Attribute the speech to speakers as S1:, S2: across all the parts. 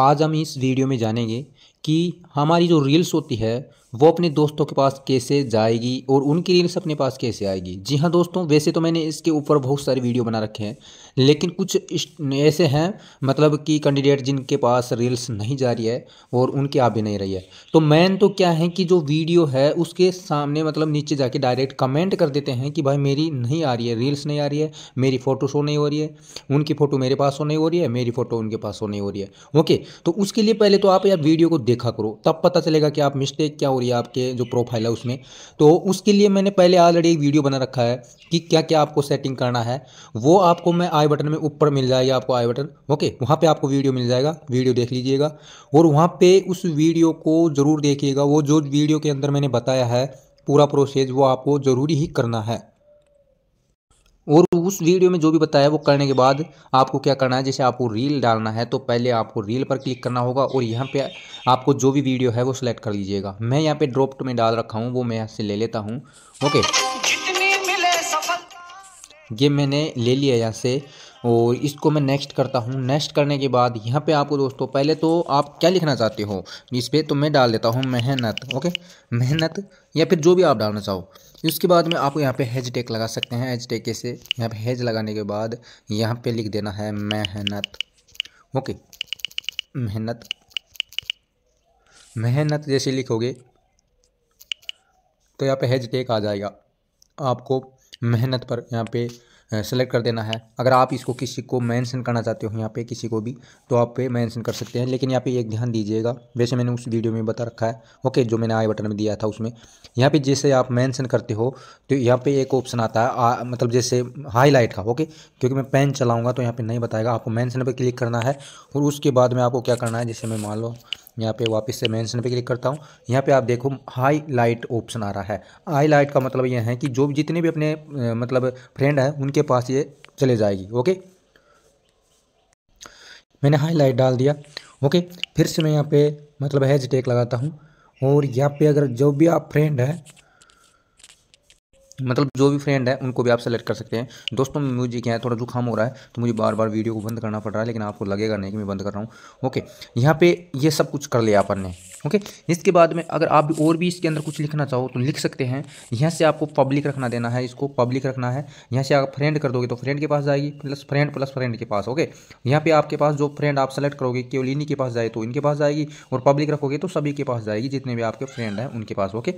S1: आज हम इस वीडियो में जानेंगे कि हमारी जो रील्स होती है वो अपने दोस्तों के पास कैसे जाएगी और उनकी रील्स अपने पास कैसे आएगी जी हाँ दोस्तों वैसे तो मैंने इसके ऊपर बहुत सारे वीडियो बना रखे हैं लेकिन कुछ ऐसे हैं मतलब कि कैंडिडेट जिनके पास रील्स नहीं जा रही है और उनके आ भी नहीं रही है तो मैन तो क्या है कि जो वीडियो है उसके सामने मतलब नीचे जाके डायरेक्ट कमेंट कर देते हैं कि भाई मेरी नहीं आ रही है रील्स नहीं आ रही है मेरी फ़ोटो शो नहीं हो रही है उनकी फ़ोटो मेरे पास शो नहीं हो रही है मेरी फ़ोटो उनके पास शो नहीं हो रही है ओके तो उसके लिए पहले तो आप यार वीडियो को देख देखा करो तब पता चलेगा कि आप मिस्टेक क्या हो रही है आपके जो प्रोफाइल है उसमें तो उसके लिए मैंने पहले ऑलरेडी एक वीडियो बना रखा है कि क्या क्या आपको सेटिंग करना है वो आपको मैं आई बटन में ऊपर मिल जाएगा आपको आई बटन ओके वहाँ पर आपको वीडियो मिल जाएगा वीडियो देख लीजिएगा और वहाँ पर उस वीडियो को ज़रूर देखिएगा वो जो वीडियो के अंदर मैंने बताया है पूरा प्रोसेस वो आपको ज़रूरी ही करना है और उस वीडियो में जो भी बताया वो करने के बाद आपको क्या करना है जैसे आपको रील डालना है तो पहले आपको रील पर क्लिक करना होगा और यहाँ पे आपको जो भी वीडियो है वो सिलेक्ट कर लीजिएगा मैं यहाँ पे ड्रॉप्ट में डाल रखा हूँ वो मैं यहाँ से ले लेता हूँ ओके ये मैंने ले लिया यहाँ से और इसको मैं नेक्स्ट करता हूँ नेक्स्ट करने के बाद यहाँ पे आपको दोस्तों पहले तो आप क्या लिखना चाहते हो इस पर तो मैं डाल देता हूँ मेहनत ओके मेहनत या फिर जो भी आप डालना चाहो इसके बाद में आपको यहाँ पे हेज टेक लगा सकते हैं हेज टेक कैसे यहाँ पे हेज लगाने के बाद यहाँ पे लिख देना है मेहनत ओके मेहनत मेहनत जैसे लिखोगे तो यहाँ पे हेज टेक आ जाएगा आपको मेहनत पर यहाँ पे सेलेक्ट कर देना है अगर आप इसको किसी को मेंशन करना चाहते हो यहाँ पे किसी को भी तो आप पे मेंशन कर सकते हैं लेकिन यहाँ पे एक ध्यान दीजिएगा वैसे मैंने उस वीडियो में बता रखा है ओके जो मैंने आई बटन में दिया था उसमें यहाँ पे जैसे आप मेंशन करते हो तो यहाँ पे एक ऑप्शन आता है आ, मतलब जैसे हाईलाइट का ओके क्योंकि मैं पेन चलाऊँगा तो यहाँ पर नहीं बताएगा आपको मैंसन पर क्लिक करना है और उसके बाद में आपको क्या करना है जैसे मैं मान लो यहाँ पे वापस से मेंशन पे क्लिक करता हूँ यहाँ पे आप देखो हाईलाइट ऑप्शन आ रहा है हाईलाइट का मतलब ये है कि जो भी जितने भी अपने मतलब फ्रेंड हैं उनके पास ये चले जाएगी ओके मैंने हाईलाइट डाल दिया ओके फिर से मैं यहाँ पे मतलब हैज टेक लगाता हूँ और यहाँ पे अगर जो भी आप फ्रेंड हैं मतलब जो भी फ्रेंड है उनको भी आप सेलेक्ट कर सकते हैं दोस्तों मुझे क्या है थोड़ा जुकाम हो रहा है तो मुझे बार बार वीडियो को बंद करना पड़ रहा है लेकिन आपको लगेगा नहीं कि मैं बंद कर रहा हूँ ओके यहाँ पे ये सब कुछ कर लिया अपन ने ओके इसके बाद में अगर आप भी और भी इसके अंदर कुछ लिखना चाहो तो लिख सकते हैं यहाँ से आपको पब्लिक रखना देना है इसको पब्लिक रखना है यहाँ से आप फ्रेंड कर दोगे तो फ्रेंड के पास जाएगी प्लस फ्रेंड प्लस फ्रेंड के पास ओके यहाँ पे आपके पास जो फ्रेंड आप सेलेक्ट करोगे केवल इन्हीं के पास जाए तो इनके पास जाएगी और पब्लिक रखोगे तो सभी के पास जाएगी जितने भी आपके फ्रेंड हैं उनके पास ओके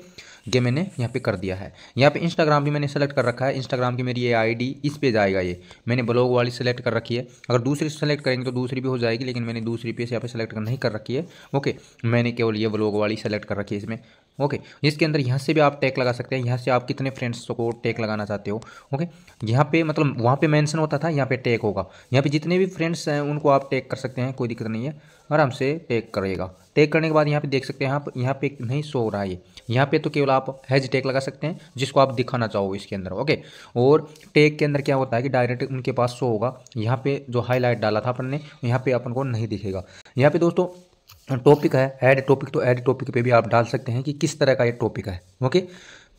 S1: ये मैंने यहाँ पे कर दिया है यहाँ पे इंस्टाग्राम भी मैंने सेलेक्ट कर रखा है इंस्टाग्राम की मेरी ये आईडी इस पे जाएगा ये मैंने ब्लॉग वाली सेलेक्ट कर रखी है अगर दूसरी सेलेक्ट करेंगे तो दूसरी भी हो जाएगी लेकिन मैंने दूसरी पे यहाँ पे सेलेक्ट नहीं कर रखी है ओके मैंने केवल सॉरी ये ब्लॉग वाली सेलेक्ट कर रखी है इसमें ओके इसके अंदर यहाँ से भी आप टैग लगा सकते हैं यहाँ से आप कितने फ्रेंड्स को टैग लगाना चाहते हो ओके यहाँ पे मतलब वहाँ पे मेंशन होता था यहाँ पे टैग होगा यहाँ पे जितने भी फ्रेंड्स हैं उनको आप टैग कर सकते हैं कोई दिक्कत नहीं है आराम से टैग करेगा टैग करने के बाद यहाँ पे देख सकते हैं आप यहाँ पे नहीं सो रहा है ये यहाँ पे तो केवल आप हैज टैग लगा सकते हैं जिसको आप दिखाना चाहो इसके अंदर ओके और टैग के अंदर क्या होता है कि डायरेक्ट उनके पास शो होगा यहाँ पे जो हाईलाइट डाला था अपन ने यहाँ पे अपन को नहीं दिखेगा यहाँ पे दोस्तों टॉपिक हाँ, है ऐड टॉपिक तो ऐड टॉपिक पे भी आप डाल सकते हैं कि किस तरह का ये टॉपिक है ओके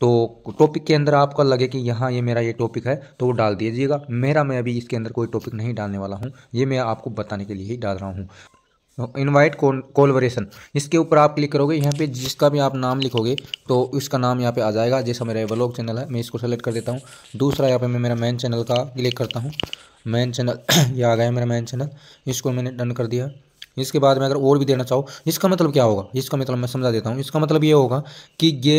S1: तो टॉपिक के अंदर आपका लगे कि यहाँ ये मेरा ये टॉपिक है तो वो डाल दीजिएगा मेरा मैं अभी इसके अंदर कोई टॉपिक नहीं डालने वाला हूँ ये मैं आपको बताने के लिए ही डाल रहा हूँ इनवाइट तो कोलवरेशन इसके ऊपर आप क्लिक करोगे यहाँ पे जिसका भी आप नाम लिखोगे तो उसका नाम यहाँ पे आ जाएगा जैसा मेरा ब्लॉग चैनल है मैं इसको सेलेक्ट कर देता हूँ दूसरा यहाँ पे मैं मेरा मेन चैनल का क्लिक करता हूँ मेन चैनल ये आ गया मेरा मेन चैनल इसको मैंने डन कर दिया इसके बाद में अगर और भी देना चाहो इसका मतलब क्या होगा इसका मतलब मैं समझा देता हूँ इसका मतलब ये होगा कि ये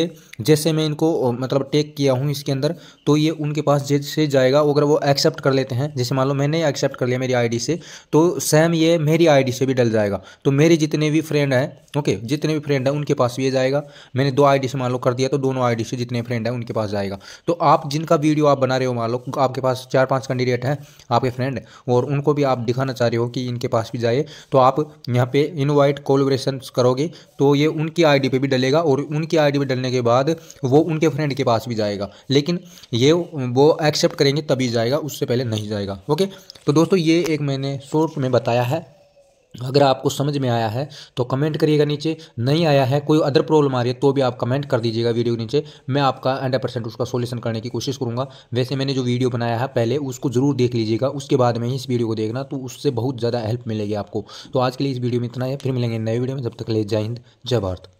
S1: जैसे मैं इनको मतलब टेक किया हूँ इसके अंदर तो ये उनके पास जैसे जाएगा अगर वो एक्सेप्ट कर लेते हैं जैसे मान लो मैंने एक्सेप्ट कर लिया मेरी आईडी से तो सेम ये मेरी आईडी से भी डल जाएगा तो मेरे जितने भी फ्रेंड हैं ओके जितने भी फ्रेंड हैं उनके पास ये जाएगा मैंने दो आई से मान लो कर दिया तो दोनों आई से जितने फ्रेंड हैं उनके पास जाएगा तो आप जिनका वीडियो आप बना रहे हो मान लो आपके पास चार पाँच कैंडिडेट हैं आपके फ्रेंड और उनको भी आप दिखाना चाह रहे हो कि इनके पास भी जाए तो आप यहाँ पे इनवाइट कोलोब्रेशन करोगे तो ये उनकी आईडी पे भी डलेगा और उनकी आईडी पे डलने के बाद वो उनके फ्रेंड के पास भी जाएगा लेकिन ये वो एक्सेप्ट करेंगे तभी जाएगा उससे पहले नहीं जाएगा ओके तो दोस्तों ये एक मैंने शॉर्ट में बताया है अगर आपको समझ में आया है तो कमेंट करिएगा नीचे नहीं आया है कोई अदर प्रॉब्लम आ रही है तो भी आप कमेंट कर दीजिएगा वीडियो के नीचे मैं आपका हंड्रेड परसेंट उसका सोल्यूशन करने की कोशिश करूँगा वैसे मैंने जो वीडियो बनाया है पहले उसको जरूर देख लीजिएगा उसके बाद में ही इस वीडियो को देखना तो उससे बहुत ज़्यादा हेल्प मिलेगी आपको तो आज के लिए इस वीडियो में इतना है फिर मिलेंगे नए वीडियो में जब तक ले जय हिंद जय भारत